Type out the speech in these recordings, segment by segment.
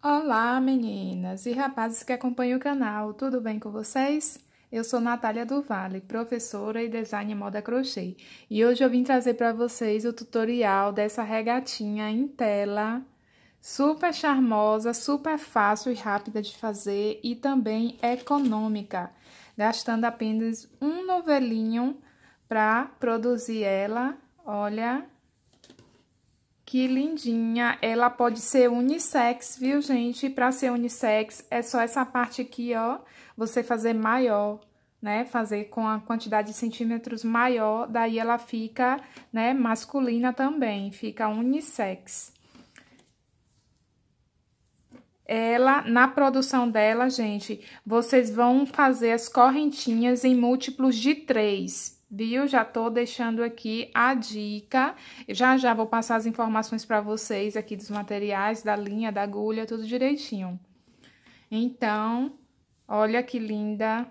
Olá, meninas e rapazes que acompanham o canal, tudo bem com vocês? Eu sou Natália Duvalle, professora e design moda crochê, e hoje eu vim trazer para vocês o tutorial dessa regatinha em tela, super charmosa, super fácil e rápida de fazer e também econômica, gastando apenas um novelinho para produzir ela, olha, que lindinha! Ela pode ser unissex, viu, gente? Para ser unissex, é só essa parte aqui, ó, você fazer maior, né? Fazer com a quantidade de centímetros maior, daí ela fica, né, masculina também, fica unissex. Ela, na produção dela, gente, vocês vão fazer as correntinhas em múltiplos de três, viu? Já tô deixando aqui a dica. Já já vou passar as informações para vocês aqui dos materiais, da linha, da agulha, tudo direitinho. Então, olha que linda.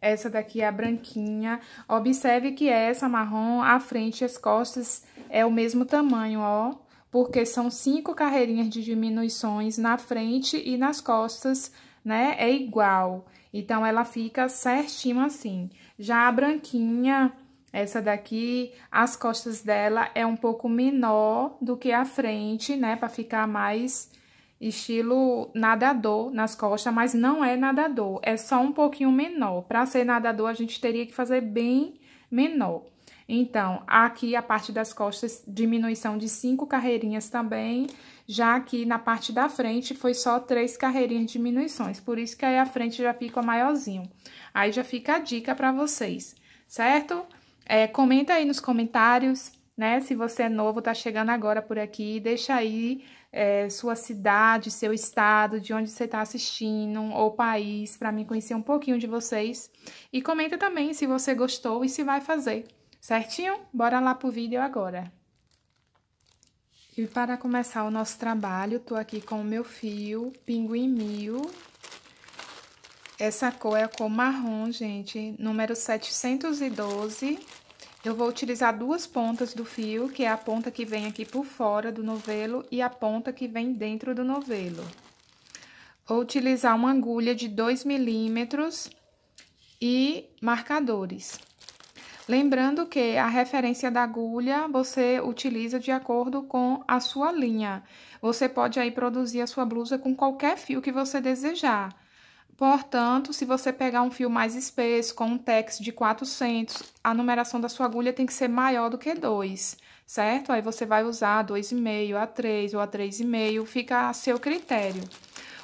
Essa daqui é a branquinha. Observe que essa marrom, a frente e as costas é o mesmo tamanho, ó. Porque são cinco carreirinhas de diminuições na frente e nas costas, né? É igual. Então, ela fica certinho assim. Já a branquinha, essa daqui, as costas dela é um pouco menor do que a frente, né? Pra ficar mais estilo nadador nas costas, mas não é nadador. É só um pouquinho menor. Pra ser nadador, a gente teria que fazer bem menor. Então, aqui a parte das costas, diminuição de cinco carreirinhas também, já que na parte da frente foi só três carreirinhas de diminuições, por isso que aí a frente já fica maiorzinho. Aí já fica a dica para vocês, certo? É, comenta aí nos comentários, né? Se você é novo, tá chegando agora por aqui, deixa aí é, sua cidade, seu estado, de onde você tá assistindo, ou país, para mim conhecer um pouquinho de vocês. E comenta também se você gostou e se vai fazer. Certinho? Bora lá pro vídeo agora. E para começar o nosso trabalho, tô aqui com o meu fio Pinguim Mil. Essa cor é a cor marrom, gente, número 712. Eu vou utilizar duas pontas do fio, que é a ponta que vem aqui por fora do novelo e a ponta que vem dentro do novelo. Vou utilizar uma agulha de 2 milímetros e marcadores. Lembrando que a referência da agulha você utiliza de acordo com a sua linha. Você pode aí produzir a sua blusa com qualquer fio que você desejar. Portanto, se você pegar um fio mais espesso, com um tex de 400, a numeração da sua agulha tem que ser maior do que 2, certo? Aí você vai usar 2,5, a 3 ou a 3,5, fica a seu critério.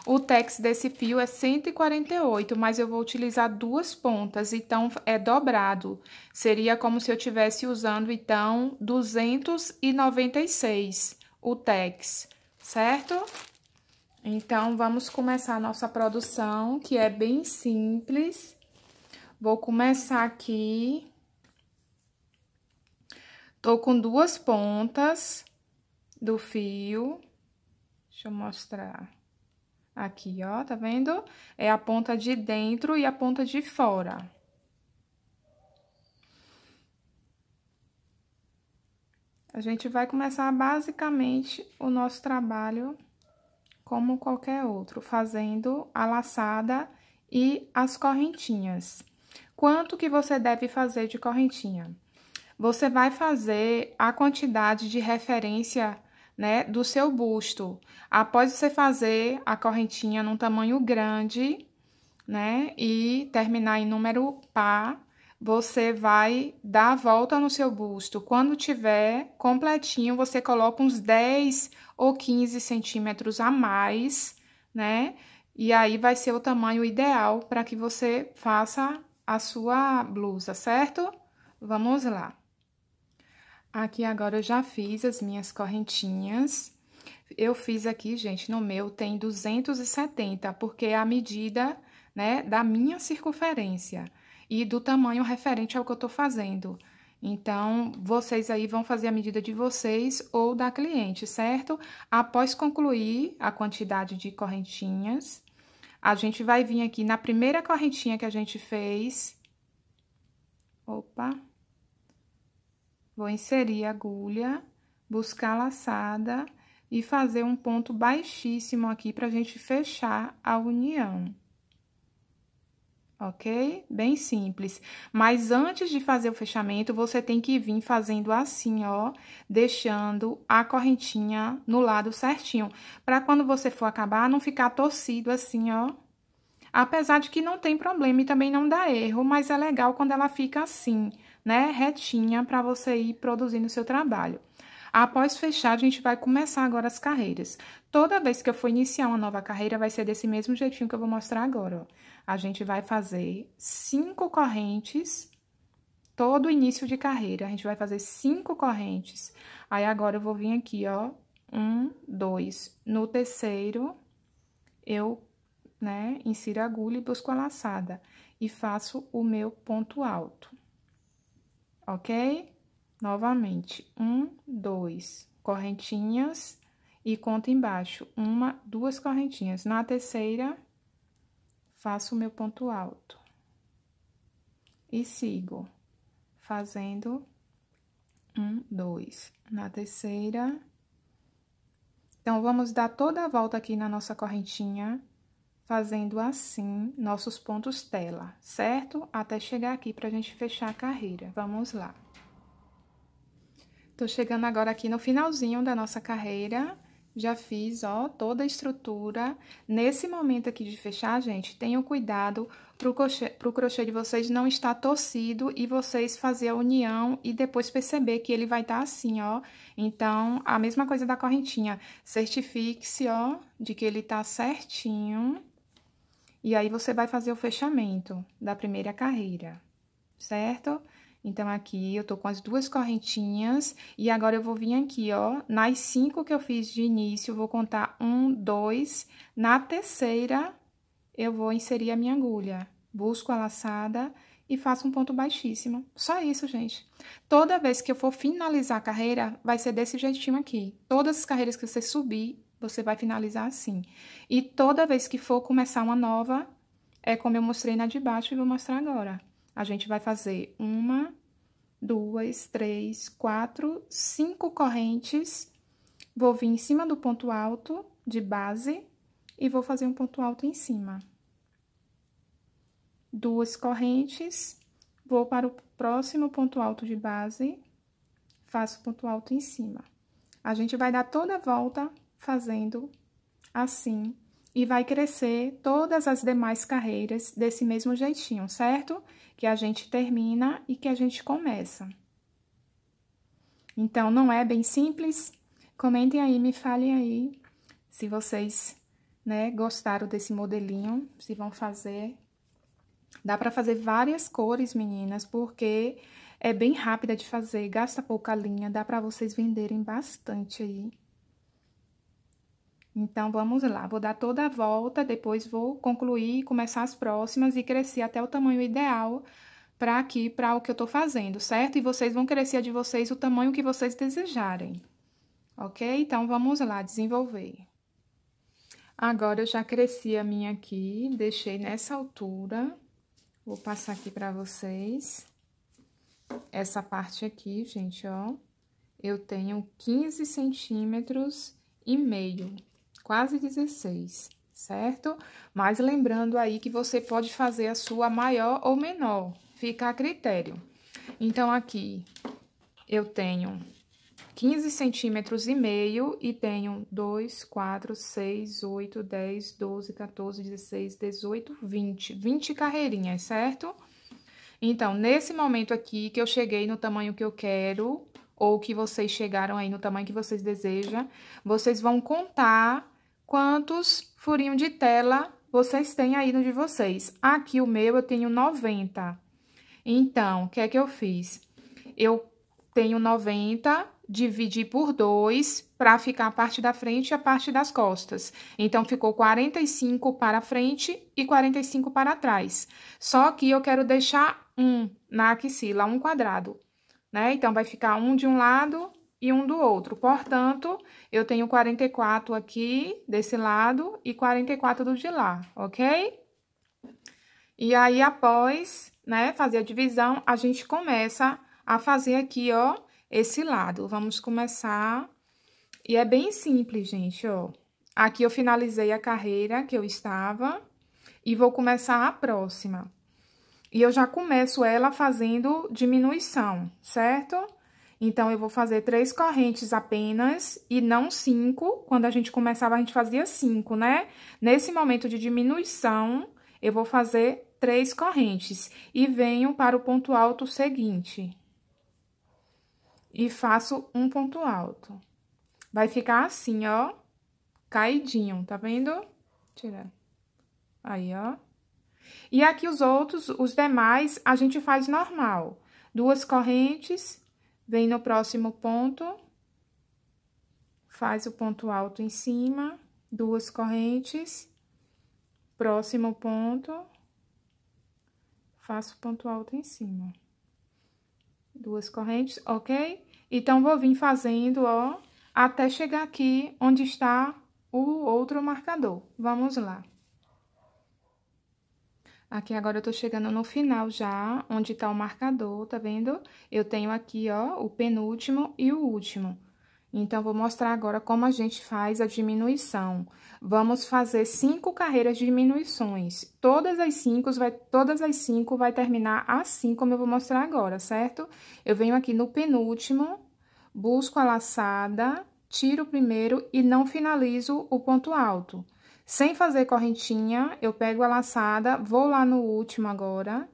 O tex desse fio é 148, mas eu vou utilizar duas pontas, então é dobrado. Seria como se eu estivesse usando, então, 296 o tex, certo? Então, vamos começar a nossa produção, que é bem simples. Vou começar aqui. Tô com duas pontas do fio. Deixa eu mostrar. Aqui, ó, tá vendo? É a ponta de dentro e a ponta de fora. A gente vai começar basicamente o nosso trabalho como qualquer outro, fazendo a laçada e as correntinhas. Quanto que você deve fazer de correntinha? Você vai fazer a quantidade de referência né, do seu busto. Após você fazer a correntinha num tamanho grande, né, e terminar em número par, você vai dar a volta no seu busto. Quando tiver completinho, você coloca uns 10 ou 15 centímetros a mais, né? E aí vai ser o tamanho ideal para que você faça a sua blusa, certo? Vamos lá. Aqui agora eu já fiz as minhas correntinhas. Eu fiz aqui, gente, no meu tem 270, porque é a medida, né, da minha circunferência e do tamanho referente ao que eu tô fazendo. Então, vocês aí vão fazer a medida de vocês ou da cliente, certo? Após concluir a quantidade de correntinhas, a gente vai vir aqui na primeira correntinha que a gente fez. Opa! Vou inserir a agulha, buscar laçada e fazer um ponto baixíssimo aqui pra gente fechar a união. Ok? Bem simples. Mas antes de fazer o fechamento, você tem que vir fazendo assim, ó, deixando a correntinha no lado certinho, para quando você for acabar, não ficar torcido assim, ó. Apesar de que não tem problema e também não dá erro, mas é legal quando ela fica assim, né, retinha para você ir produzindo o seu trabalho. Após fechar, a gente vai começar agora as carreiras. Toda vez que eu for iniciar uma nova carreira, vai ser desse mesmo jeitinho que eu vou mostrar agora, ó. A gente vai fazer cinco correntes, todo início de carreira. A gente vai fazer cinco correntes. Aí, agora, eu vou vir aqui, ó, um, dois. No terceiro, eu, né, insiro a agulha e busco a laçada. E faço o meu ponto alto ok? Novamente, um, dois correntinhas e conto embaixo, uma, duas correntinhas. Na terceira, faço o meu ponto alto. E sigo fazendo um, dois. Na terceira. Então, vamos dar toda a volta aqui na nossa correntinha fazendo assim nossos pontos tela, certo? Até chegar aqui para a gente fechar a carreira. Vamos lá. Tô chegando agora aqui no finalzinho da nossa carreira. Já fiz, ó, toda a estrutura. Nesse momento aqui de fechar, gente, tenham cuidado pro crochê, pro crochê de vocês não estar torcido e vocês fazer a união e depois perceber que ele vai estar tá assim, ó. Então, a mesma coisa da correntinha. Certifique-se, ó, de que ele tá certinho e aí, você vai fazer o fechamento da primeira carreira, certo? Então, aqui eu tô com as duas correntinhas e agora eu vou vir aqui, ó, nas cinco que eu fiz de início, eu vou contar um, dois, na terceira eu vou inserir a minha agulha, busco a laçada e faço um ponto baixíssimo. Só isso, gente. Toda vez que eu for finalizar a carreira, vai ser desse jeitinho aqui. Todas as carreiras que você subir, você vai finalizar assim. E toda vez que for começar uma nova, é como eu mostrei na de baixo e vou mostrar agora. A gente vai fazer uma, duas, três, quatro, cinco correntes. Vou vir em cima do ponto alto de base e vou fazer um ponto alto em cima. Duas correntes, vou para o próximo ponto alto de base, faço ponto alto em cima. A gente vai dar toda a volta fazendo assim e vai crescer todas as demais carreiras desse mesmo jeitinho, certo? Que a gente termina e que a gente começa. Então, não é bem simples? Comentem aí, me falem aí se vocês né, gostaram desse modelinho, se vão fazer. Dá para fazer várias cores, meninas, porque é bem rápida de fazer, gasta pouca linha, dá para vocês venderem bastante aí. Então, vamos lá, vou dar toda a volta, depois vou concluir, começar as próximas e crescer até o tamanho ideal para aqui, para o que eu tô fazendo, certo? E vocês vão crescer de vocês o tamanho que vocês desejarem, ok? Então, vamos lá, desenvolver. Agora, eu já cresci a minha aqui, deixei nessa altura, vou passar aqui para vocês. Essa parte aqui, gente, ó, eu tenho 15 centímetros e meio, quase 16, certo? Mas lembrando aí que você pode fazer a sua maior ou menor, fica a critério. Então, aqui eu tenho 15 centímetros e meio e tenho 2, 4, 6, 8, 10, 12, 14, 16, 18, 20. 20 carreirinhas, certo? Então, nesse momento aqui que eu cheguei no tamanho que eu quero, ou que vocês chegaram aí no tamanho que vocês desejam, vocês vão contar quantos furinhos de tela vocês têm aí no de vocês. Aqui o meu eu tenho 90. Então, o que é que eu fiz? Eu tenho 90, dividi por 2 para ficar a parte da frente e a parte das costas. Então, ficou 45 para frente e 45 para trás. Só que eu quero deixar um na axila, um quadrado, né? Então, vai ficar um de um lado e um do outro. Portanto, eu tenho 44 aqui desse lado e 44 do de lá, ok? E aí, após, né, fazer a divisão, a gente começa a fazer aqui, ó, esse lado. Vamos começar. E é bem simples, gente, ó. Aqui eu finalizei a carreira que eu estava e vou começar a próxima. E eu já começo ela fazendo diminuição, certo? Então, eu vou fazer três correntes apenas e não cinco. Quando a gente começava, a gente fazia cinco, né? Nesse momento de diminuição, eu vou fazer três correntes e venho para o ponto alto seguinte. E faço um ponto alto. Vai ficar assim, ó, caidinho, tá vendo? Tira. Aí, ó. E aqui os outros, os demais, a gente faz normal. Duas correntes Vem no próximo ponto, faz o ponto alto em cima, duas correntes, próximo ponto, faço ponto alto em cima. Duas correntes, ok? Então, vou vir fazendo, ó, até chegar aqui onde está o outro marcador. Vamos lá. Aqui agora eu tô chegando no final já, onde tá o marcador, tá vendo? Eu tenho aqui, ó, o penúltimo e o último. Então, vou mostrar agora como a gente faz a diminuição. Vamos fazer cinco carreiras de diminuições. Todas as cinco vai, todas as cinco vai terminar assim como eu vou mostrar agora, certo? Eu venho aqui no penúltimo, busco a laçada, tiro o primeiro e não finalizo o ponto alto. Sem fazer correntinha, eu pego a laçada, vou lá no último agora,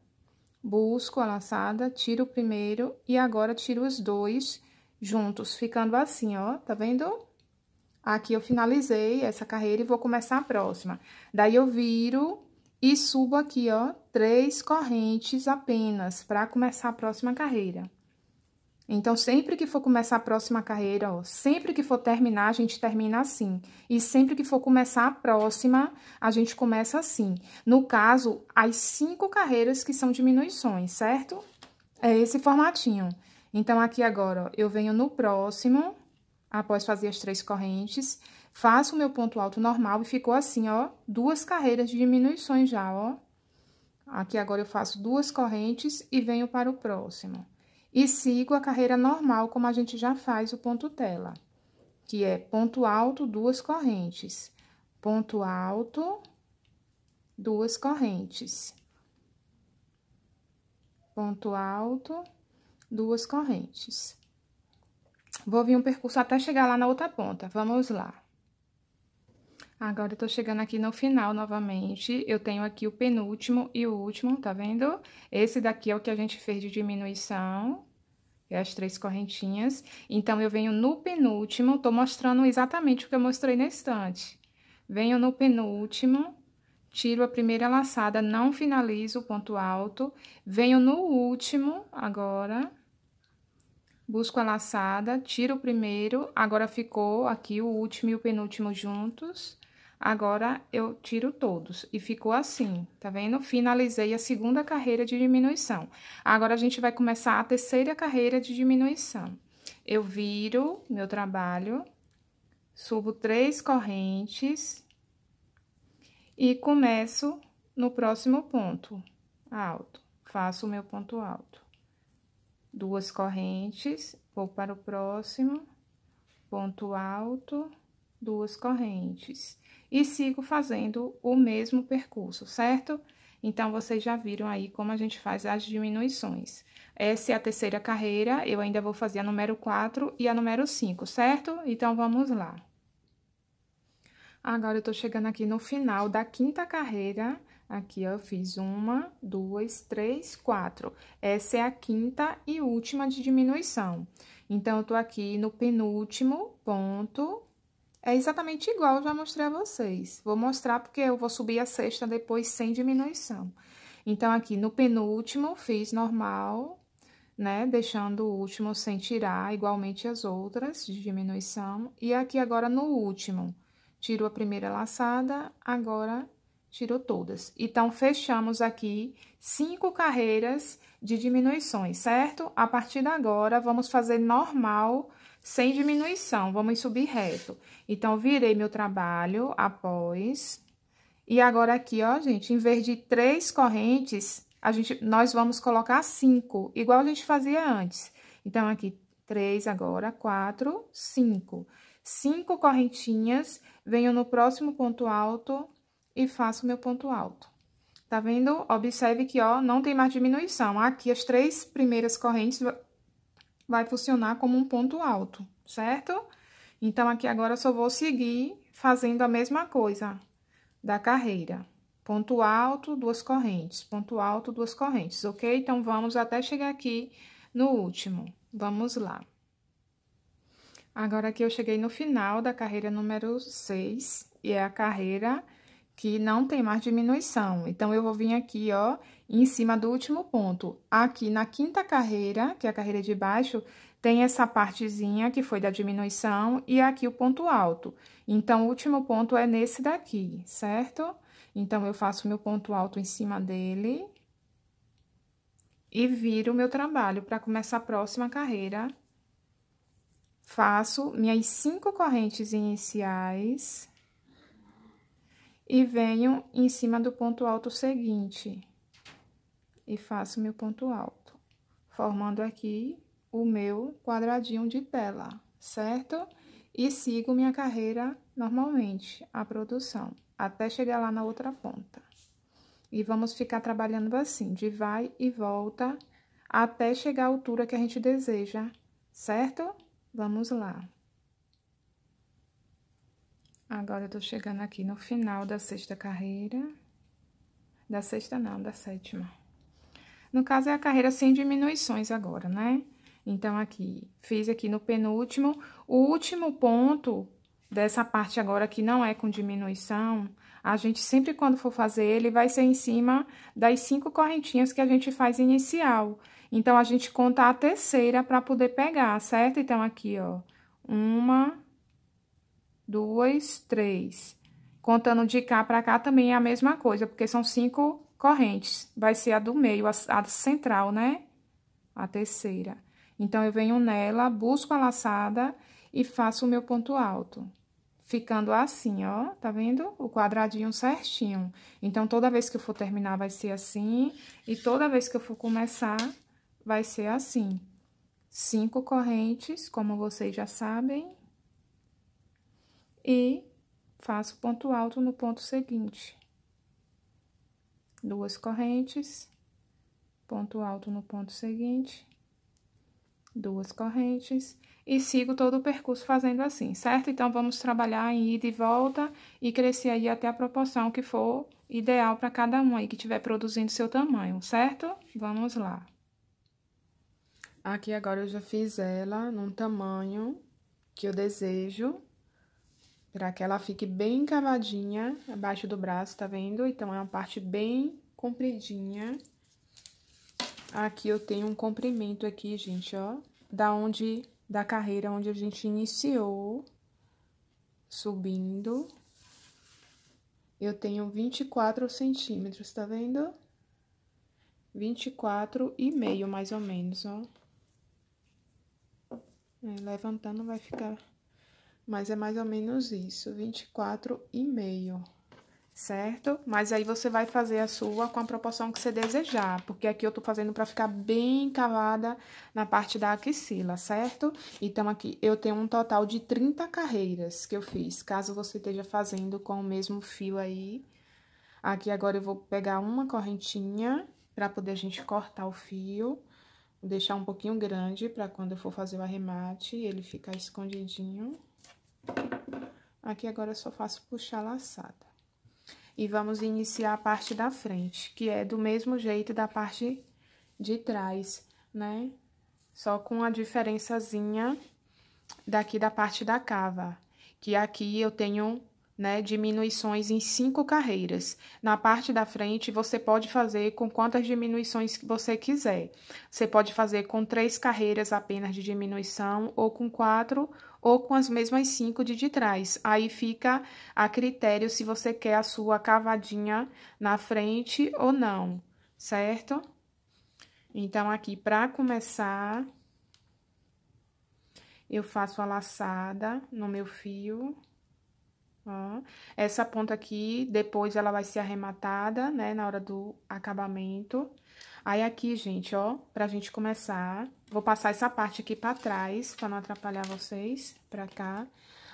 busco a laçada, tiro o primeiro e agora tiro os dois juntos, ficando assim, ó, tá vendo? Aqui eu finalizei essa carreira e vou começar a próxima. Daí eu viro e subo aqui, ó, três correntes apenas para começar a próxima carreira. Então, sempre que for começar a próxima carreira, ó, sempre que for terminar, a gente termina assim. E sempre que for começar a próxima, a gente começa assim. No caso, as cinco carreiras que são diminuições, certo? É esse formatinho. Então, aqui agora, ó, eu venho no próximo, após fazer as três correntes, faço o meu ponto alto normal e ficou assim, ó, duas carreiras de diminuições já, ó. Aqui agora eu faço duas correntes e venho para o próximo e sigo a carreira normal, como a gente já faz o ponto tela, que é ponto alto, duas correntes, ponto alto, duas correntes, ponto alto, duas correntes. Vou vir um percurso até chegar lá na outra ponta, vamos lá. Agora, eu tô chegando aqui no final novamente, eu tenho aqui o penúltimo e o último, tá vendo? Esse daqui é o que a gente fez de diminuição, é as três correntinhas. Então, eu venho no penúltimo, tô mostrando exatamente o que eu mostrei na estante. Venho no penúltimo, tiro a primeira laçada, não finalizo o ponto alto, venho no último agora, busco a laçada, tiro o primeiro, agora ficou aqui o último e o penúltimo juntos Agora, eu tiro todos e ficou assim, tá vendo? Finalizei a segunda carreira de diminuição. Agora, a gente vai começar a terceira carreira de diminuição. Eu viro meu trabalho, subo três correntes e começo no próximo ponto alto. Faço o meu ponto alto. Duas correntes, vou para o próximo, ponto alto, duas correntes e sigo fazendo o mesmo percurso, certo? Então, vocês já viram aí como a gente faz as diminuições. Essa é a terceira carreira, eu ainda vou fazer a número 4 e a número 5, certo? Então, vamos lá. Agora, eu tô chegando aqui no final da quinta carreira, Aqui, ó, eu fiz uma, duas, três, quatro. Essa é a quinta e última de diminuição. Então, eu tô aqui no penúltimo ponto é exatamente igual, eu já mostrei a vocês. Vou mostrar porque eu vou subir a sexta depois sem diminuição. Então, aqui no penúltimo, fiz normal, né? Deixando o último sem tirar, igualmente as outras de diminuição. E aqui agora no último, tiro a primeira laçada, agora tirou todas. Então, fechamos aqui cinco carreiras de diminuições, certo? A partir de agora, vamos fazer normal sem diminuição, vamos subir reto. Então, virei meu trabalho após. E agora aqui, ó, gente, em vez de três correntes, a gente, nós vamos colocar cinco, igual a gente fazia antes. Então, aqui, três agora, quatro, cinco. Cinco correntinhas, venho no próximo ponto alto e faço meu ponto alto. Tá vendo? Observe que, ó, não tem mais diminuição. Aqui, as três primeiras correntes vai funcionar como um ponto alto, certo? Então, aqui agora eu só vou seguir fazendo a mesma coisa da carreira. Ponto alto, duas correntes, ponto alto, duas correntes, ok? Então, vamos até chegar aqui no último. Vamos lá. Agora, aqui eu cheguei no final da carreira número 6, e é a carreira que não tem mais diminuição. Então, eu vou vir aqui, ó, em cima do último ponto. Aqui na quinta carreira, que é a carreira de baixo, tem essa partezinha que foi da diminuição e aqui o ponto alto. Então, o último ponto é nesse daqui, certo? Então, eu faço meu ponto alto em cima dele e viro o meu trabalho para começar a próxima carreira. Faço minhas cinco correntes iniciais e venho em cima do ponto alto seguinte e faço meu ponto alto, formando aqui o meu quadradinho de tela, certo? E sigo minha carreira normalmente, a produção, até chegar lá na outra ponta. E vamos ficar trabalhando assim, de vai e volta, até chegar à altura que a gente deseja, certo? Vamos lá. Agora, eu tô chegando aqui no final da sexta carreira. Da sexta, não, da sétima. No caso, é a carreira sem diminuições agora, né? Então, aqui, fiz aqui no penúltimo. O último ponto dessa parte agora que não é com diminuição, a gente sempre quando for fazer ele vai ser em cima das cinco correntinhas que a gente faz inicial. Então, a gente conta a terceira para poder pegar, certo? Então, aqui, ó, uma, duas, três. Contando de cá para cá também é a mesma coisa, porque são cinco correntes. Vai ser a do meio, a, a central, né? A terceira. Então, eu venho nela, busco a laçada e faço o meu ponto alto. Ficando assim, ó, tá vendo? O quadradinho certinho. Então, toda vez que eu for terminar, vai ser assim. E toda vez que eu for começar, vai ser assim. Cinco correntes, como vocês já sabem. E faço ponto alto no ponto seguinte duas correntes, ponto alto no ponto seguinte, duas correntes, e sigo todo o percurso fazendo assim, certo? Então, vamos trabalhar em ida e volta e crescer aí até a proporção que for ideal para cada um aí que estiver produzindo seu tamanho, certo? Vamos lá. Aqui agora eu já fiz ela num tamanho que eu desejo, para que ela fique bem cavadinha abaixo do braço, tá vendo? Então, é uma parte bem compridinha. Aqui eu tenho um comprimento aqui, gente, ó, da onde, da carreira onde a gente iniciou, subindo. Eu tenho 24 centímetros, tá vendo? 24 e meio, mais ou menos, ó. É, levantando vai ficar mas é mais ou menos isso, 24 e meio, certo? Mas aí você vai fazer a sua com a proporção que você desejar, porque aqui eu tô fazendo pra ficar bem cavada na parte da axila, certo? Então, aqui eu tenho um total de 30 carreiras que eu fiz, caso você esteja fazendo com o mesmo fio aí. Aqui agora eu vou pegar uma correntinha para poder a gente cortar o fio, deixar um pouquinho grande para quando eu for fazer o arremate, ele ficar escondidinho. Aqui agora eu só faço puxar laçada. E vamos iniciar a parte da frente, que é do mesmo jeito da parte de trás, né? Só com a diferençazinha daqui da parte da cava, que aqui eu tenho, né, diminuições em cinco carreiras. Na parte da frente, você pode fazer com quantas diminuições que você quiser. Você pode fazer com três carreiras apenas de diminuição, ou com quatro, ou com as mesmas cinco de, de trás. Aí fica a critério se você quer a sua cavadinha na frente ou não, certo? Então, aqui, para começar, eu faço a laçada no meu fio. Ó. Essa ponta aqui, depois ela vai ser arrematada, né, na hora do acabamento. Aí, aqui, gente, ó, pra gente começar, vou passar essa parte aqui pra trás, pra não atrapalhar vocês, pra cá.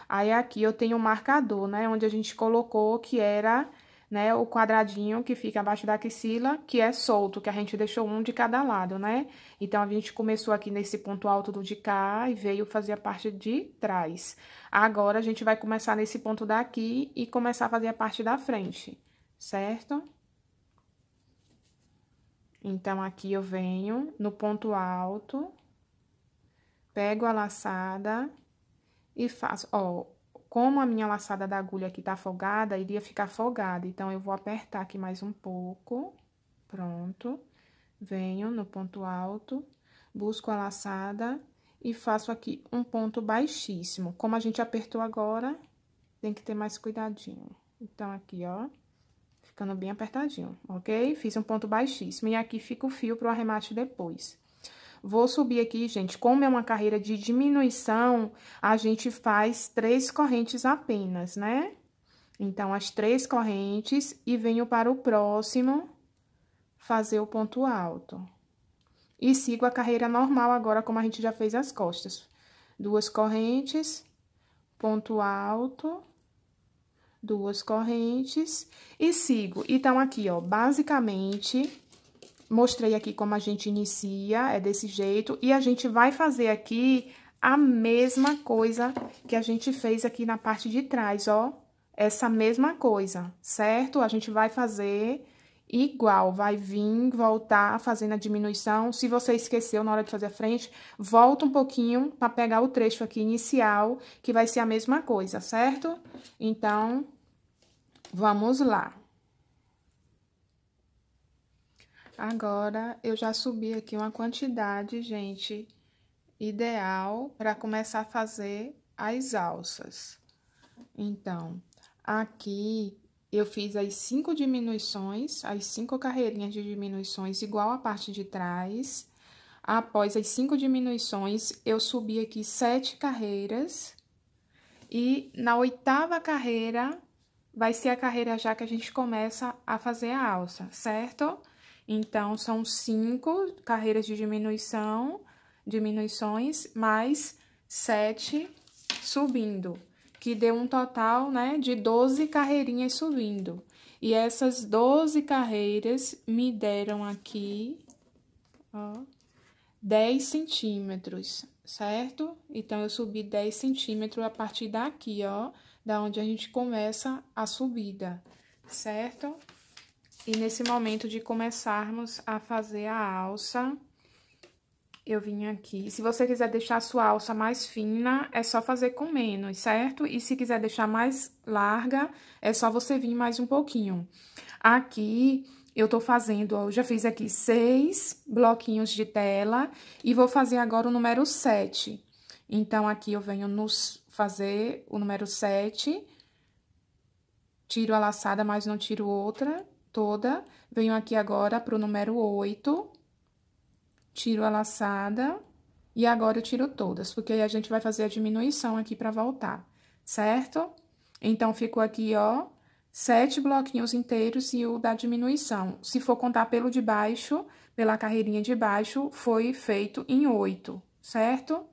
Aí, aqui, eu tenho o um marcador, né, onde a gente colocou que era, né, o quadradinho que fica abaixo da axila, que é solto, que a gente deixou um de cada lado, né? Então, a gente começou aqui nesse ponto alto do de cá e veio fazer a parte de trás. Agora, a gente vai começar nesse ponto daqui e começar a fazer a parte da frente, certo? Certo? Então, aqui eu venho no ponto alto, pego a laçada e faço, ó, como a minha laçada da agulha aqui tá folgada, iria ficar folgada. Então, eu vou apertar aqui mais um pouco, pronto. Venho no ponto alto, busco a laçada e faço aqui um ponto baixíssimo. Como a gente apertou agora, tem que ter mais cuidadinho. Então, aqui, ó ficando bem apertadinho, ok? Fiz um ponto baixíssimo, e aqui fica o fio pro arremate depois. Vou subir aqui, gente, como é uma carreira de diminuição, a gente faz três correntes apenas, né? Então, as três correntes e venho para o próximo fazer o ponto alto. E sigo a carreira normal agora, como a gente já fez as costas. Duas correntes, ponto alto duas correntes e sigo. Então, aqui, ó, basicamente, mostrei aqui como a gente inicia, é desse jeito. E a gente vai fazer aqui a mesma coisa que a gente fez aqui na parte de trás, ó. Essa mesma coisa, certo? A gente vai fazer igual, vai vir, voltar fazendo a diminuição. Se você esqueceu na hora de fazer a frente, volta um pouquinho para pegar o trecho aqui inicial, que vai ser a mesma coisa, certo? Então, Vamos lá. Agora, eu já subi aqui uma quantidade, gente, ideal para começar a fazer as alças. Então, aqui eu fiz as cinco diminuições, as cinco carreirinhas de diminuições igual à parte de trás. Após as cinco diminuições, eu subi aqui sete carreiras. E na oitava carreira, vai ser a carreira já que a gente começa a fazer a alça, certo? Então, são cinco carreiras de diminuição, diminuições, mais sete subindo, que deu um total, né, de 12 carreirinhas subindo. E essas 12 carreiras me deram aqui, ó, 10 centímetros, certo? Então, eu subi 10 centímetros a partir daqui, ó, da onde a gente começa a subida, certo? E nesse momento de começarmos a fazer a alça, eu vim aqui. Se você quiser deixar a sua alça mais fina, é só fazer com menos, certo? E se quiser deixar mais larga, é só você vir mais um pouquinho. Aqui, eu tô fazendo, ó, eu já fiz aqui seis bloquinhos de tela e vou fazer agora o número sete. Então, aqui eu venho nos fazer o número 7, tiro a laçada, mas não tiro outra toda. Venho aqui agora pro número 8, tiro a laçada, e agora eu tiro todas, porque aí a gente vai fazer a diminuição aqui pra voltar, certo? Então, ficou aqui, ó, sete bloquinhos inteiros e o da diminuição. Se for contar pelo de baixo, pela carreirinha de baixo, foi feito em oito, certo?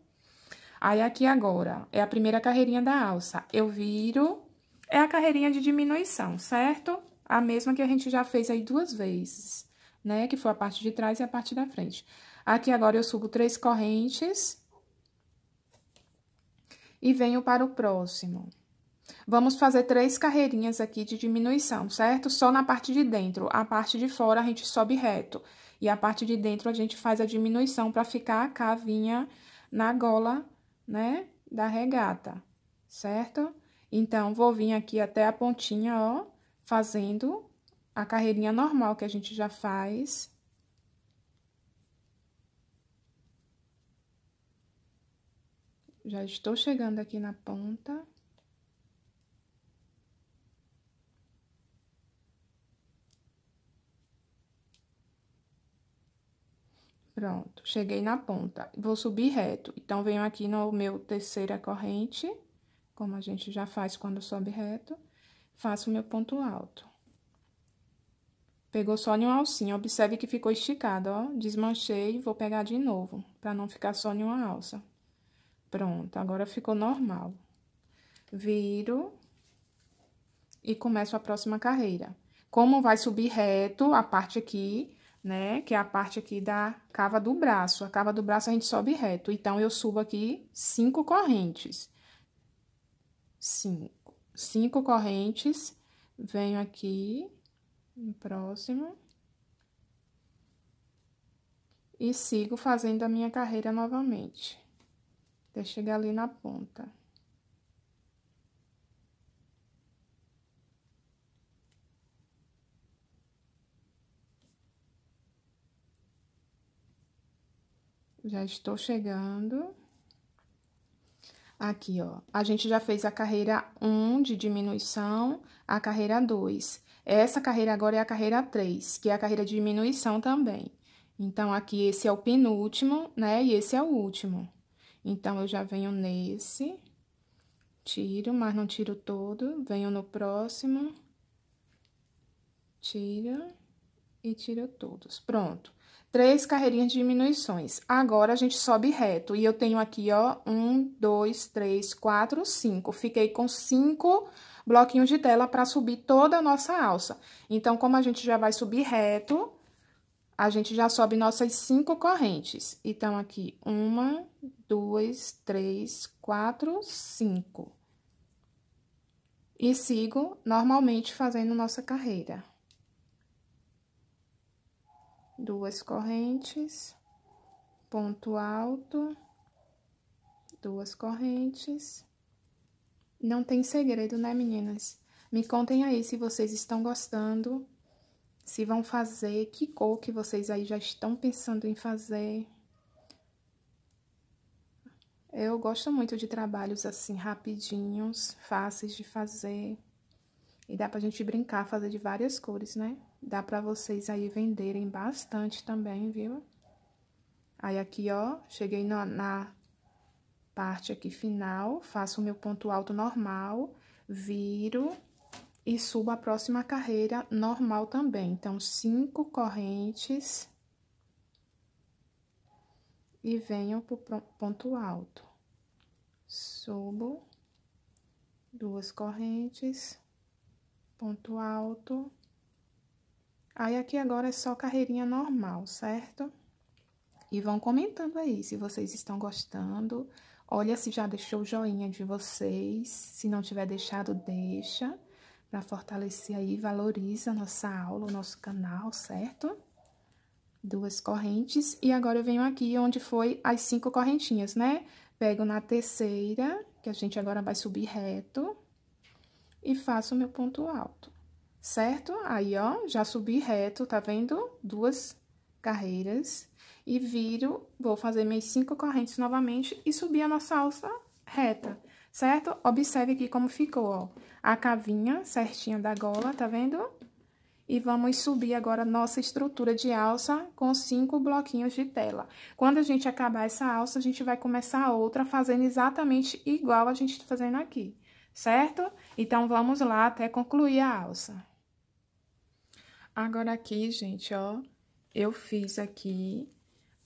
Aí, aqui agora, é a primeira carreirinha da alça. Eu viro, é a carreirinha de diminuição, certo? A mesma que a gente já fez aí duas vezes, né? Que foi a parte de trás e a parte da frente. Aqui agora, eu subo três correntes. E venho para o próximo. Vamos fazer três carreirinhas aqui de diminuição, certo? Só na parte de dentro. A parte de fora, a gente sobe reto. E a parte de dentro, a gente faz a diminuição para ficar a cavinha na gola né, da regata, certo? Então, vou vir aqui até a pontinha, ó, fazendo a carreirinha normal que a gente já faz. Já estou chegando aqui na ponta. Pronto, cheguei na ponta. Vou subir reto. Então, venho aqui no meu terceira corrente, como a gente já faz quando sobe reto, faço meu ponto alto. Pegou só em uma alcinha, observe que ficou esticado, ó. Desmanchei, vou pegar de novo, pra não ficar só em uma alça. Pronto, agora ficou normal. Viro e começo a próxima carreira. Como vai subir reto a parte aqui, né? Que é a parte aqui da cava do braço. A cava do braço a gente sobe reto. Então, eu subo aqui cinco correntes. Cinco. Cinco correntes. Venho aqui no próximo. E sigo fazendo a minha carreira novamente. Até chegar ali na ponta. Já estou chegando. Aqui, ó. A gente já fez a carreira 1 de diminuição, a carreira 2. Essa carreira agora é a carreira 3, que é a carreira de diminuição também. Então, aqui esse é o penúltimo, né? E esse é o último. Então, eu já venho nesse, tiro, mas não tiro todo. Venho no próximo, tiro e tiro todos. Pronto três carreirinhas de diminuições. Agora, a gente sobe reto, e eu tenho aqui, ó, um, dois, três, quatro, cinco. Fiquei com cinco bloquinhos de tela para subir toda a nossa alça. Então, como a gente já vai subir reto, a gente já sobe nossas cinco correntes. Então, aqui, uma, duas, três, quatro, cinco. E sigo normalmente fazendo nossa carreira duas correntes, ponto alto, duas correntes. Não tem segredo, né, meninas? Me contem aí se vocês estão gostando, se vão fazer, que cor que vocês aí já estão pensando em fazer. Eu gosto muito de trabalhos assim, rapidinhos, fáceis de fazer. E dá pra gente brincar, fazer de várias cores, né? Dá pra vocês aí venderem bastante também, viu? Aí, aqui, ó, cheguei na, na parte aqui final, faço o meu ponto alto normal, viro e subo a próxima carreira normal também. Então, cinco correntes e venho pro ponto alto. Subo duas correntes ponto alto. Aí, aqui agora é só carreirinha normal, certo? E vão comentando aí se vocês estão gostando. Olha se já deixou o joinha de vocês. Se não tiver deixado, deixa. Pra fortalecer aí, valoriza a nossa aula, o nosso canal, certo? Duas correntes. E agora eu venho aqui onde foi as cinco correntinhas, né? Pego na terceira, que a gente agora vai subir reto e faço o meu ponto alto, certo? Aí, ó, já subi reto, tá vendo? Duas carreiras e viro, vou fazer minhas cinco correntes novamente e subir a nossa alça reta, certo? Observe aqui como ficou, ó, a cavinha certinha da gola, tá vendo? E vamos subir agora nossa estrutura de alça com cinco bloquinhos de tela. Quando a gente acabar essa alça, a gente vai começar outra fazendo exatamente igual a gente tá fazendo aqui certo? Então, vamos lá até concluir a alça. Agora, aqui, gente, ó, eu fiz aqui,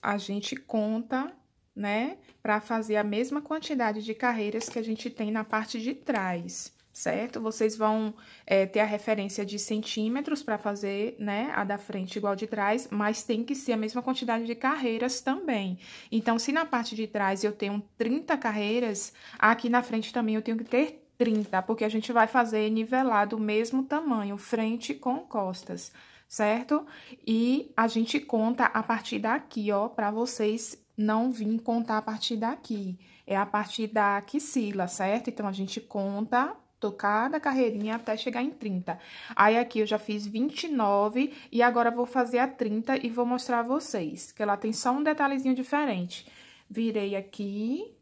a gente conta, né, pra fazer a mesma quantidade de carreiras que a gente tem na parte de trás, certo? Vocês vão é, ter a referência de centímetros para fazer, né, a da frente igual de trás, mas tem que ser a mesma quantidade de carreiras também. Então, se na parte de trás eu tenho 30 carreiras, aqui na frente também eu tenho que ter 30, porque a gente vai fazer nivelado o mesmo tamanho, frente com costas, certo? E a gente conta a partir daqui, ó, para vocês não virem contar a partir daqui. É a partir da axila, certo? Então, a gente conta cada carreirinha até chegar em 30. Aí, aqui eu já fiz 29 e agora vou fazer a 30 e vou mostrar a vocês, que ela tem só um detalhezinho diferente. Virei aqui,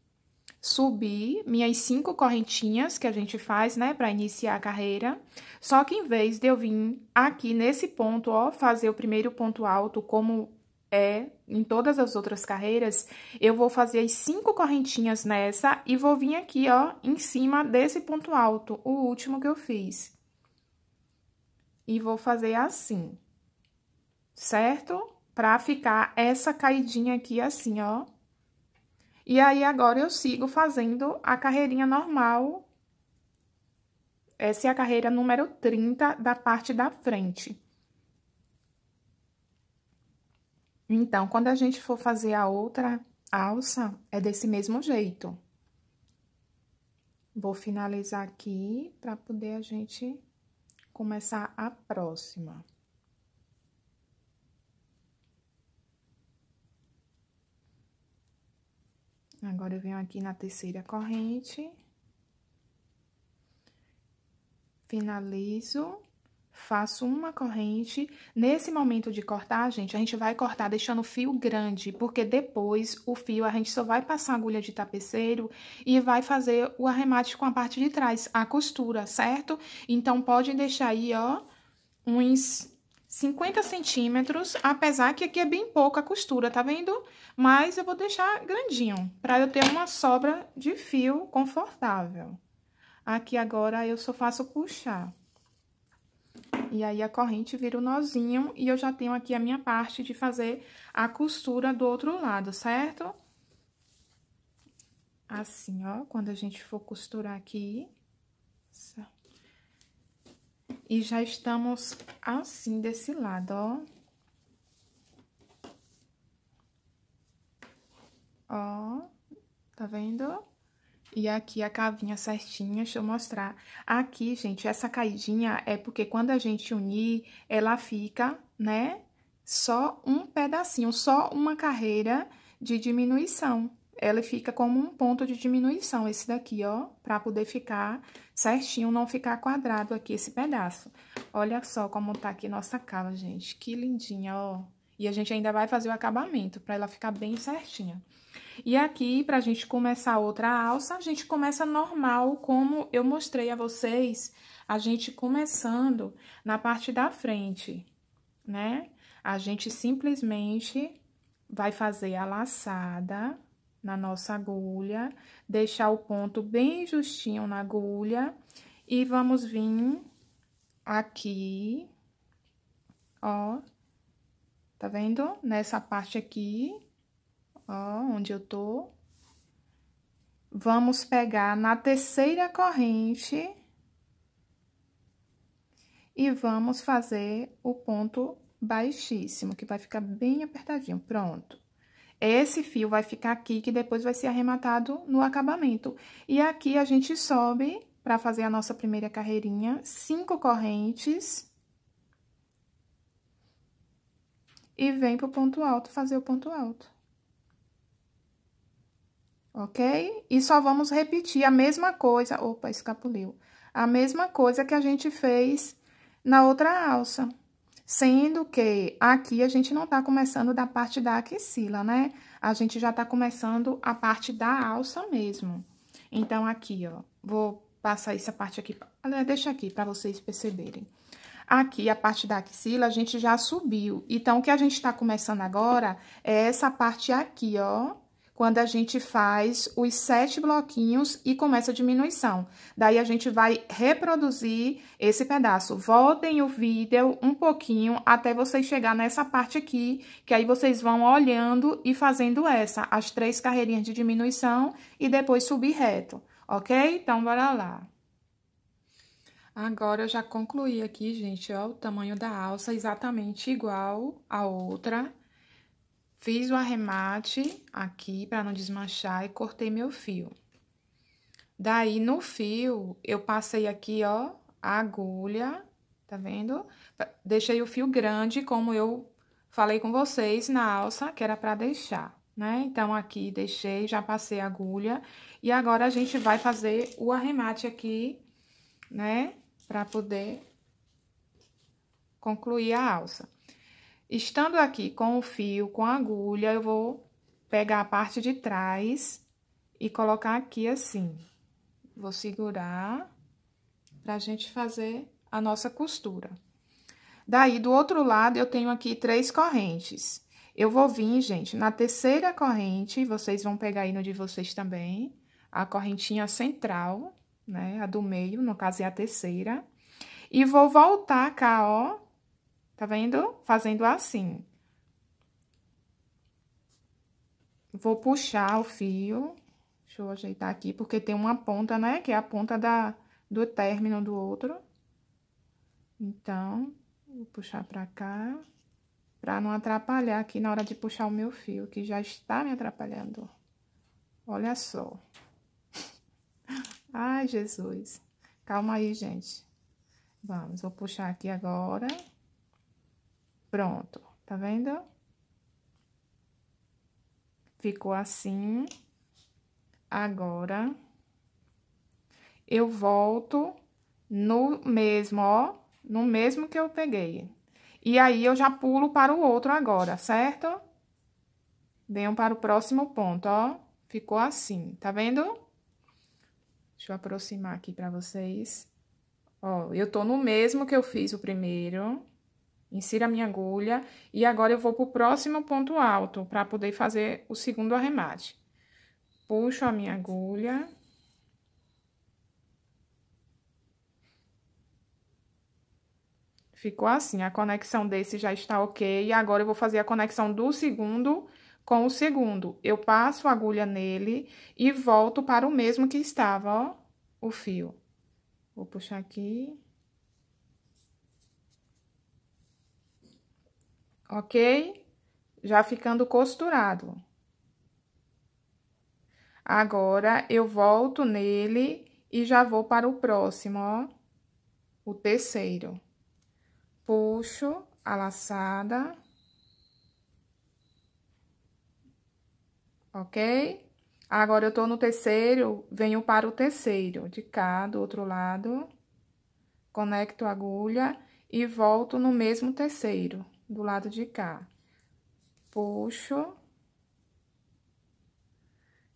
subir minhas cinco correntinhas que a gente faz, né, para iniciar a carreira. Só que em vez de eu vir aqui nesse ponto, ó, fazer o primeiro ponto alto como é em todas as outras carreiras, eu vou fazer as cinco correntinhas nessa e vou vir aqui, ó, em cima desse ponto alto, o último que eu fiz. E vou fazer assim, certo? Pra ficar essa caidinha aqui assim, ó. E aí, agora eu sigo fazendo a carreirinha normal. Essa é a carreira número 30 da parte da frente. Então, quando a gente for fazer a outra alça, é desse mesmo jeito. Vou finalizar aqui para poder a gente começar a próxima. Agora, eu venho aqui na terceira corrente. Finalizo faço uma corrente. Nesse momento de cortar, gente, a gente vai cortar deixando o fio grande, porque depois o fio a gente só vai passar a agulha de tapeceiro e vai fazer o arremate com a parte de trás, a costura, certo? Então, pode deixar aí, ó, uns 50 centímetros, apesar que aqui é bem pouca a costura, tá vendo? Mas eu vou deixar grandinho, pra eu ter uma sobra de fio confortável. Aqui agora eu só faço puxar. E aí a corrente vira o um nozinho e eu já tenho aqui a minha parte de fazer a costura do outro lado, certo? Assim, ó, quando a gente for costurar aqui... Certo? E já estamos assim desse lado, ó. Ó, tá vendo? E aqui a cavinha certinha, deixa eu mostrar. Aqui, gente, essa caidinha é porque quando a gente unir, ela fica, né, só um pedacinho, só uma carreira de diminuição. Ela fica como um ponto de diminuição, esse daqui, ó, pra poder ficar certinho, não ficar quadrado aqui esse pedaço. Olha só como tá aqui nossa cala, gente. Que lindinha, ó. E a gente ainda vai fazer o acabamento, pra ela ficar bem certinha. E aqui, pra gente começar outra alça, a gente começa normal, como eu mostrei a vocês, a gente começando na parte da frente, né? A gente simplesmente vai fazer a laçada na nossa agulha, deixar o ponto bem justinho na agulha e vamos vir aqui, ó, tá vendo? Nessa parte aqui, ó, onde eu tô. Vamos pegar na terceira corrente e vamos fazer o ponto baixíssimo, que vai ficar bem apertadinho, pronto. Esse fio vai ficar aqui, que depois vai ser arrematado no acabamento. E aqui a gente sobe, para fazer a nossa primeira carreirinha, cinco correntes. E vem pro ponto alto fazer o ponto alto. Ok? E só vamos repetir a mesma coisa... Opa, escapuliu. A mesma coisa que a gente fez na outra alça. Sendo que aqui a gente não está começando da parte da axila, né? A gente já está começando a parte da alça mesmo. Então, aqui, ó, vou passar essa parte aqui, né, deixa aqui para vocês perceberem. Aqui, a parte da axila, a gente já subiu. Então, o que a gente está começando agora é essa parte aqui, ó, quando a gente faz os sete bloquinhos e começa a diminuição. Daí, a gente vai reproduzir esse pedaço. Voltem o vídeo um pouquinho até vocês chegar nessa parte aqui, que aí vocês vão olhando e fazendo essa, as três carreirinhas de diminuição e depois subir reto, ok? Então, bora lá. Agora, eu já concluí aqui, gente, ó, o tamanho da alça exatamente igual à outra, Fiz o arremate aqui para não desmanchar e cortei meu fio. Daí, no fio, eu passei aqui, ó, a agulha, tá vendo? Deixei o fio grande, como eu falei com vocês na alça, que era para deixar, né? Então, aqui deixei, já passei a agulha. E agora, a gente vai fazer o arremate aqui, né? Pra poder concluir a alça. Estando aqui com o fio, com a agulha, eu vou pegar a parte de trás e colocar aqui assim. Vou segurar pra gente fazer a nossa costura. Daí, do outro lado, eu tenho aqui três correntes. Eu vou vir, gente, na terceira corrente, vocês vão pegar aí no de vocês também, a correntinha central, né, a do meio, no caso é a terceira. E vou voltar cá, ó, Tá vendo? Fazendo assim. Vou puxar o fio. Deixa eu ajeitar aqui, porque tem uma ponta, né? Que é a ponta da, do término do outro. Então, vou puxar pra cá, pra não atrapalhar aqui na hora de puxar o meu fio, que já está me atrapalhando. Olha só. Ai, Jesus. Calma aí, gente. Vamos, vou puxar aqui agora. Agora. Pronto, tá vendo? Ficou assim. Agora, eu volto no mesmo, ó, no mesmo que eu peguei. E aí, eu já pulo para o outro agora, certo? Venham para o próximo ponto, ó. Ficou assim, tá vendo? Deixa eu aproximar aqui para vocês. Ó, eu tô no mesmo que eu fiz o primeiro. Insiro a minha agulha e agora eu vou para o próximo ponto alto para poder fazer o segundo arremate. Puxo a minha agulha. Ficou assim, a conexão desse já está ok, agora eu vou fazer a conexão do segundo com o segundo. Eu passo a agulha nele e volto para o mesmo que estava, ó, o fio. Vou puxar aqui, ok? Já ficando costurado. Agora, eu volto nele e já vou para o próximo, ó, o terceiro. Puxo a laçada. Ok? Agora, eu tô no terceiro, venho para o terceiro, de cá, do outro lado. Conecto a agulha e volto no mesmo terceiro do lado de cá. Puxo.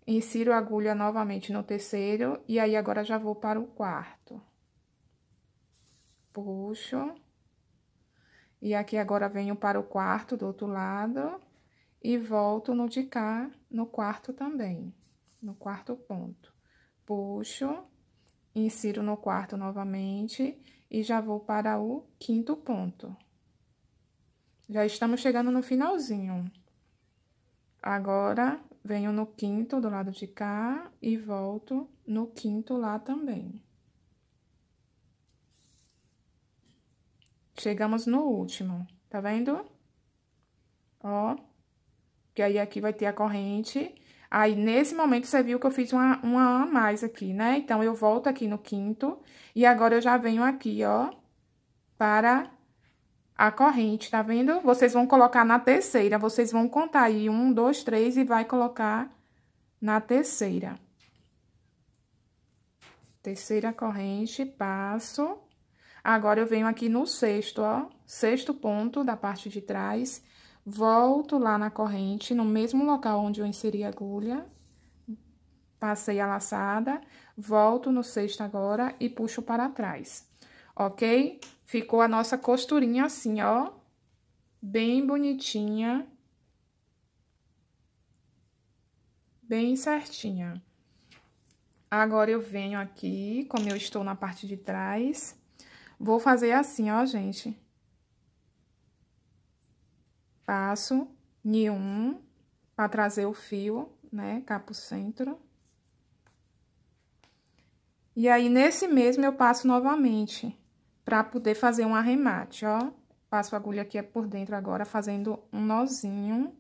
Insiro a agulha novamente no terceiro, e aí agora já vou para o quarto. Puxo. E aqui agora venho para o quarto do outro lado, e volto no de cá, no quarto também, no quarto ponto. Puxo, insiro no quarto novamente, e já vou para o quinto ponto. Já estamos chegando no finalzinho. Agora, venho no quinto do lado de cá e volto no quinto lá também. Chegamos no último, tá vendo? Ó, que aí aqui vai ter a corrente. Aí, nesse momento, você viu que eu fiz uma, uma a mais aqui, né? Então, eu volto aqui no quinto e agora eu já venho aqui, ó, para a corrente, tá vendo? Vocês vão colocar na terceira, vocês vão contar aí um, dois, três e vai colocar na terceira. Terceira corrente, passo. Agora, eu venho aqui no sexto, ó, sexto ponto da parte de trás, volto lá na corrente, no mesmo local onde eu inseri a agulha, passei a laçada, volto no sexto agora e puxo para trás ok? Ficou a nossa costurinha assim, ó, bem bonitinha. Bem certinha. Agora, eu venho aqui, como eu estou na parte de trás, vou fazer assim, ó, gente. Passo nenhum para trazer o fio, né, cá pro centro. E aí, nesse mesmo, eu passo novamente pra poder fazer um arremate, ó. Passo a agulha aqui é por dentro agora, fazendo um nozinho.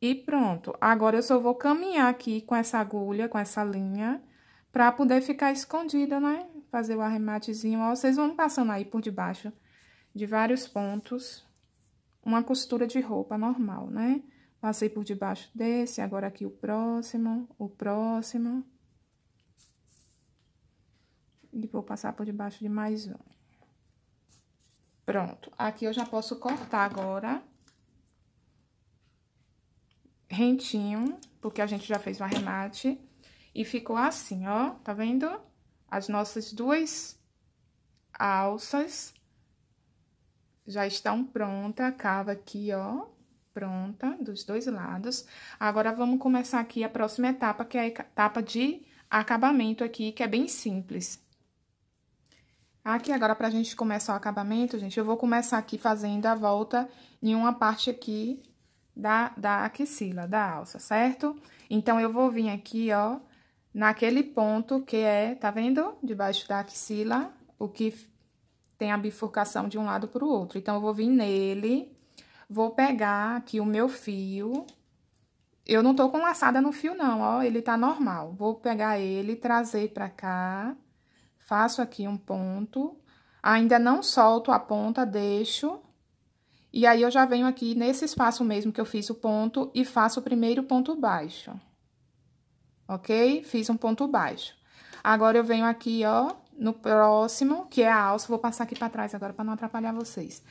E pronto. Agora, eu só vou caminhar aqui com essa agulha, com essa linha, pra poder ficar escondida, né? Fazer o arrematezinho, ó. Vocês vão passando aí por debaixo de vários pontos. Uma costura de roupa normal, né? Passei por debaixo desse, agora aqui o próximo, o próximo. E vou passar por debaixo de mais um. Pronto, aqui eu já posso cortar agora. Rentinho, porque a gente já fez um arremate. E ficou assim, ó, tá vendo? As nossas duas alças já estão prontas. A cava aqui, ó, pronta, dos dois lados. Agora, vamos começar aqui a próxima etapa, que é a etapa de acabamento aqui, que é bem simples. Aqui agora, pra gente começar o acabamento, gente, eu vou começar aqui fazendo a volta em uma parte aqui da, da axila, da alça, certo? Então, eu vou vir aqui, ó, naquele ponto que é, tá vendo? Debaixo da axila, o que tem a bifurcação de um lado pro outro. Então, eu vou vir nele, vou pegar aqui o meu fio. Eu não tô com laçada no fio, não, ó, ele tá normal. Vou pegar ele, trazer pra cá faço aqui um ponto, ainda não solto a ponta, deixo, e aí eu já venho aqui nesse espaço mesmo que eu fiz o ponto e faço o primeiro ponto baixo. Ok? Fiz um ponto baixo. Agora, eu venho aqui, ó, no próximo, que é a alça, vou passar aqui para trás agora para não atrapalhar vocês.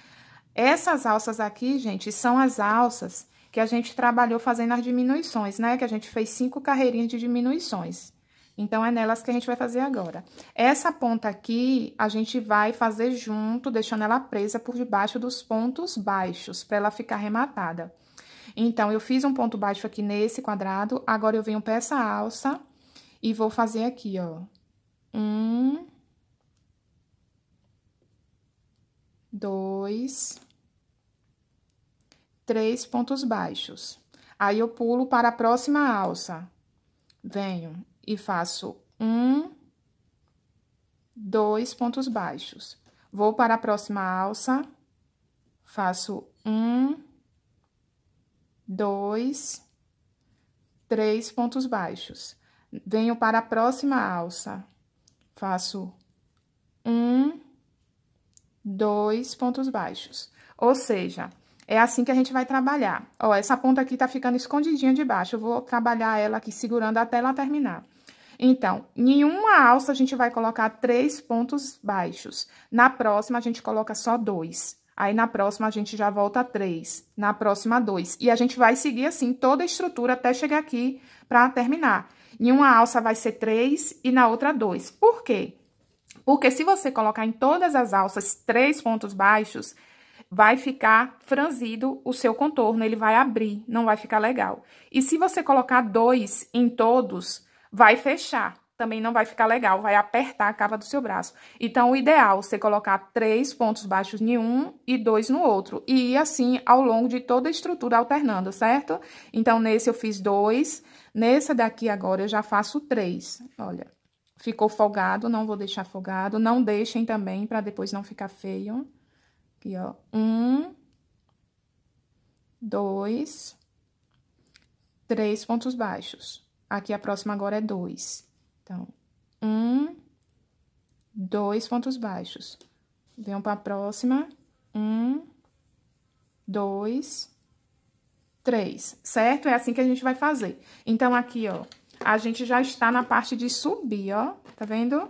Essas alças aqui, gente, são as alças que a gente trabalhou fazendo as diminuições, né? Que a gente fez cinco carreirinhas de diminuições. Então, é nelas que a gente vai fazer agora. Essa ponta aqui, a gente vai fazer junto, deixando ela presa por debaixo dos pontos baixos, para ela ficar rematada. Então, eu fiz um ponto baixo aqui nesse quadrado, agora eu venho para essa alça e vou fazer aqui, ó. Um... Dois... Três pontos baixos. Aí, eu pulo para a próxima alça. Venho e faço um, dois pontos baixos. Vou para a próxima alça, faço um, dois, três pontos baixos. Venho para a próxima alça, faço um, dois pontos baixos. Ou seja, é assim que a gente vai trabalhar. Ó, essa ponta aqui tá ficando escondidinha de baixo, eu vou trabalhar ela aqui segurando até ela terminar. Então, em uma alça, a gente vai colocar três pontos baixos. Na próxima, a gente coloca só dois. Aí, na próxima, a gente já volta três. Na próxima, dois. E a gente vai seguir, assim, toda a estrutura até chegar aqui pra terminar. Em uma alça, vai ser três e na outra, dois. Por quê? Porque se você colocar em todas as alças três pontos baixos, vai ficar franzido o seu contorno, ele vai abrir, não vai ficar legal. E se você colocar dois em todos, vai fechar. Também não vai ficar legal, vai apertar a cava do seu braço. Então, o ideal é você colocar três pontos baixos em um e dois no outro. E assim, ao longo de toda a estrutura, alternando, certo? Então, nesse eu fiz dois. Nessa daqui agora, eu já faço três. Olha, ficou folgado, não vou deixar folgado. Não deixem também, para depois não ficar feio. Aqui, ó. Um, dois, três pontos baixos. Aqui a próxima agora é 2. Então, 1, um, dois pontos baixos. Venham para a próxima. 1, 2, 3, certo? É assim que a gente vai fazer. Então, aqui, ó, a gente já está na parte de subir, ó, tá vendo?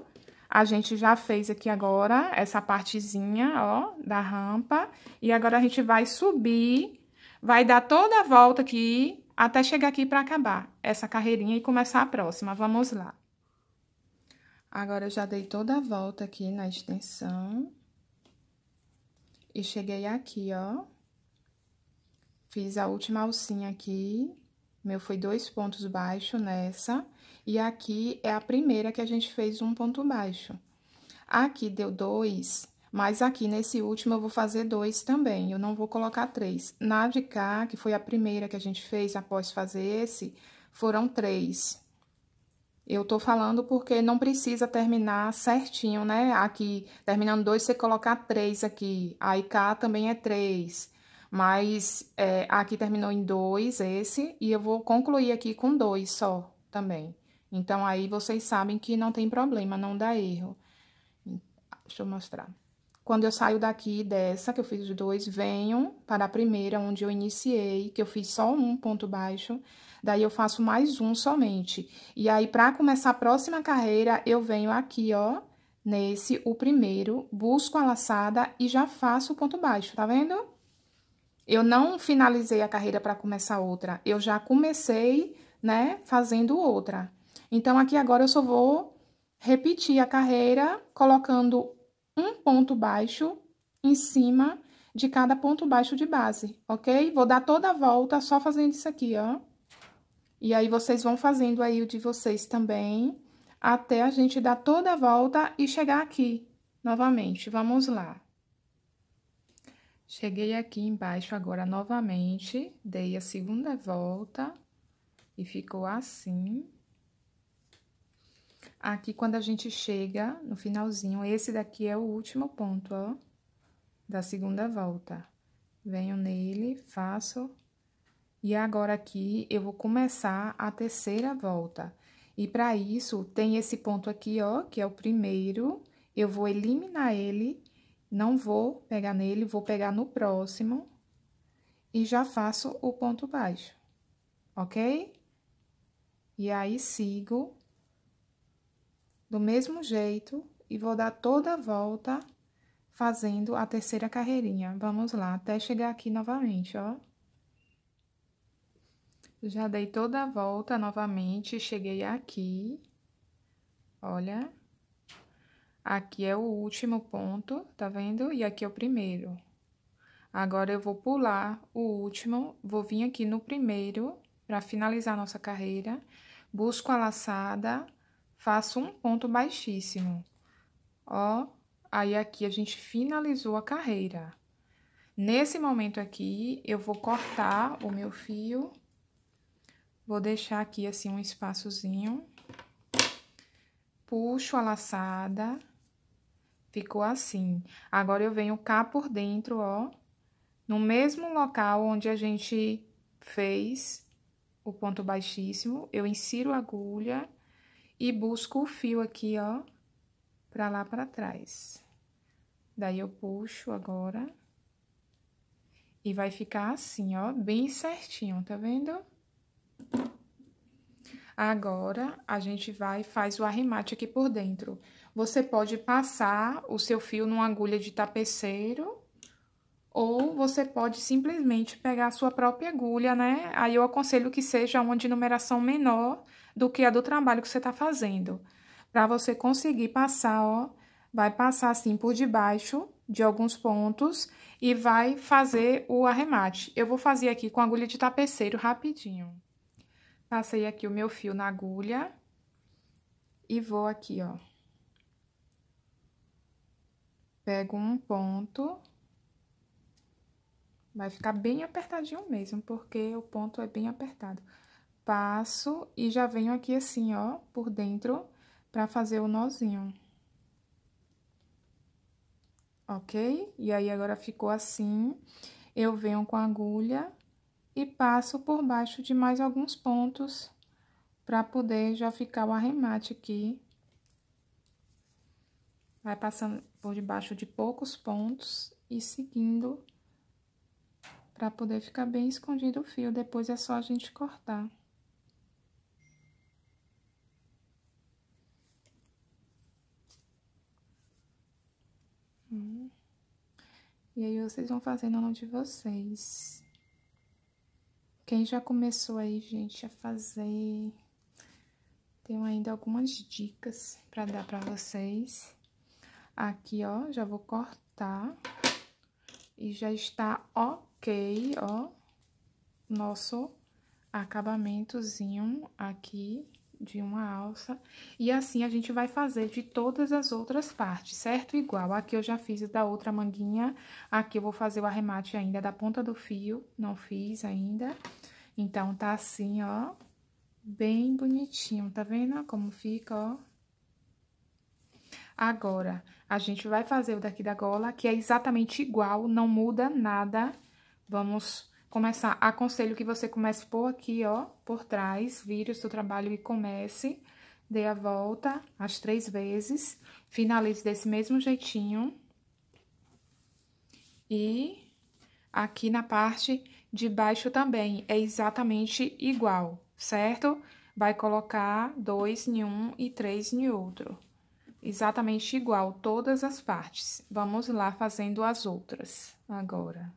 A gente já fez aqui agora essa partezinha, ó, da rampa. E agora a gente vai subir, vai dar toda a volta aqui até chegar aqui para acabar essa carreirinha e começar a próxima. Vamos lá. Agora, eu já dei toda a volta aqui na extensão. E cheguei aqui, ó. Fiz a última alcinha aqui. Meu foi dois pontos baixos nessa. E aqui é a primeira que a gente fez um ponto baixo. Aqui deu dois, mas aqui nesse último eu vou fazer dois também, eu não vou colocar três. Na de cá, que foi a primeira que a gente fez após fazer esse, foram três. Eu tô falando porque não precisa terminar certinho, né? Aqui, terminando dois, você colocar três aqui. Aí cá também é três. Mas é, aqui terminou em dois esse, e eu vou concluir aqui com dois só também. Então, aí vocês sabem que não tem problema, não dá erro. Deixa eu mostrar. Quando eu saio daqui dessa, que eu fiz os dois, venho para a primeira, onde eu iniciei, que eu fiz só um ponto baixo, daí eu faço mais um somente. E aí, para começar a próxima carreira, eu venho aqui, ó, nesse, o primeiro, busco a laçada e já faço o ponto baixo, tá vendo? Eu não finalizei a carreira para começar outra, eu já comecei, né, fazendo outra. Então, aqui agora eu só vou repetir a carreira colocando um ponto baixo em cima de cada ponto baixo de base, ok? Vou dar toda a volta só fazendo isso aqui, ó. E aí, vocês vão fazendo aí o de vocês também, até a gente dar toda a volta e chegar aqui, novamente. Vamos lá. Cheguei aqui embaixo agora novamente, dei a segunda volta e ficou assim. Aqui, quando a gente chega no finalzinho, esse daqui é o último ponto, ó, da segunda volta. Venho nele, faço, e agora aqui eu vou começar a terceira volta. E para isso, tem esse ponto aqui, ó, que é o primeiro, eu vou eliminar ele, não vou pegar nele, vou pegar no próximo, e já faço o ponto baixo, ok? E aí, sigo do mesmo jeito e vou dar toda a volta fazendo a terceira carreirinha. Vamos lá, até chegar aqui novamente, ó. Já dei toda a volta novamente, cheguei aqui, olha. Aqui é o último ponto, tá vendo? E aqui é o primeiro. Agora, eu vou pular o último, vou vir aqui no primeiro, para finalizar nossa carreira. Busco a laçada, faço um ponto baixíssimo. Ó, aí aqui a gente finalizou a carreira. Nesse momento aqui, eu vou cortar o meu fio, vou deixar aqui assim um espaçozinho, puxo a laçada, ficou assim. Agora, eu venho cá por dentro, ó, no mesmo local onde a gente fez o ponto baixíssimo, eu insiro a agulha e busco o fio aqui, ó, pra lá pra trás. Daí, eu puxo agora. E vai ficar assim, ó, bem certinho, tá vendo? Agora, a gente vai faz o arremate aqui por dentro. Você pode passar o seu fio numa agulha de tapeceiro ou você pode simplesmente pegar a sua própria agulha, né? Aí eu aconselho que seja uma de numeração menor do que a do trabalho que você tá fazendo. Pra você conseguir passar, ó, vai passar assim por debaixo de alguns pontos e vai fazer o arremate. Eu vou fazer aqui com agulha de tapeceiro rapidinho. Passei aqui o meu fio na agulha e vou aqui, ó. Pego um ponto Vai ficar bem apertadinho mesmo, porque o ponto é bem apertado. Passo e já venho aqui assim, ó, por dentro, pra fazer o nozinho. Ok? E aí, agora ficou assim. Eu venho com a agulha e passo por baixo de mais alguns pontos pra poder já ficar o arremate aqui. Vai passando por debaixo de poucos pontos e seguindo para poder ficar bem escondido o fio, depois é só a gente cortar. Hum. E aí, vocês vão fazendo a mão de vocês. Quem já começou aí, gente, a fazer... Tenho ainda algumas dicas para dar para vocês. Aqui, ó, já vou cortar. E já está, ó, coloquei, ó, nosso acabamentozinho aqui de uma alça. E assim, a gente vai fazer de todas as outras partes, certo? Igual, aqui eu já fiz da outra manguinha, aqui eu vou fazer o arremate ainda da ponta do fio, não fiz ainda. Então, tá assim, ó, bem bonitinho, tá vendo como fica, ó? Agora, a gente vai fazer o daqui da gola, que é exatamente igual, não muda nada, Vamos começar. Aconselho que você comece por aqui, ó, por trás, vire o seu trabalho e comece. Dê a volta as três vezes. Finalize desse mesmo jeitinho. E aqui na parte de baixo também é exatamente igual, certo? Vai colocar dois em um e três em outro. Exatamente igual, todas as partes. Vamos lá fazendo as outras agora.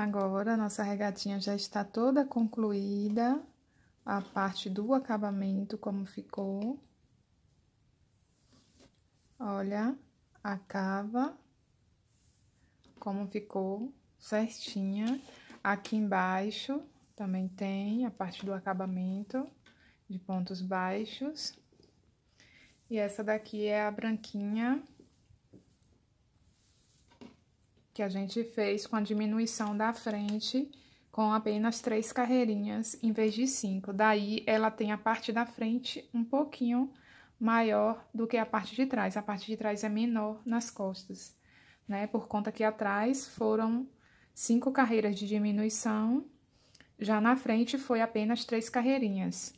Agora, nossa regatinha já está toda concluída, a parte do acabamento, como ficou. Olha a cava, como ficou certinha. Aqui embaixo também tem a parte do acabamento de pontos baixos. E essa daqui é a branquinha que a gente fez com a diminuição da frente com apenas três carreirinhas em vez de cinco. Daí, ela tem a parte da frente um pouquinho maior do que a parte de trás. A parte de trás é menor nas costas, né? Por conta que atrás foram cinco carreiras de diminuição, já na frente foi apenas três carreirinhas.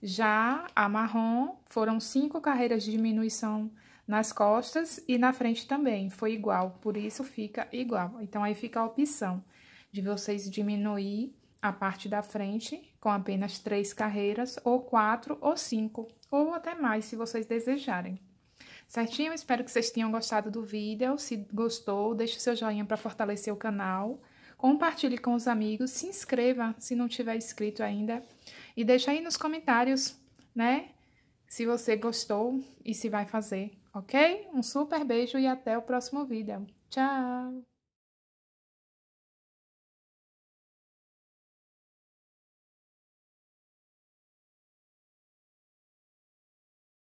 Já a marrom foram cinco carreiras de diminuição nas costas e na frente também, foi igual, por isso fica igual. Então, aí fica a opção de vocês diminuir a parte da frente com apenas três carreiras, ou quatro, ou cinco, ou até mais, se vocês desejarem. Certinho? Espero que vocês tenham gostado do vídeo. Se gostou, deixe seu joinha para fortalecer o canal. Compartilhe com os amigos, se inscreva se não tiver inscrito ainda. E deixe aí nos comentários, né? Se você gostou e se vai fazer ok? Um super beijo e até o próximo vídeo. Tchau!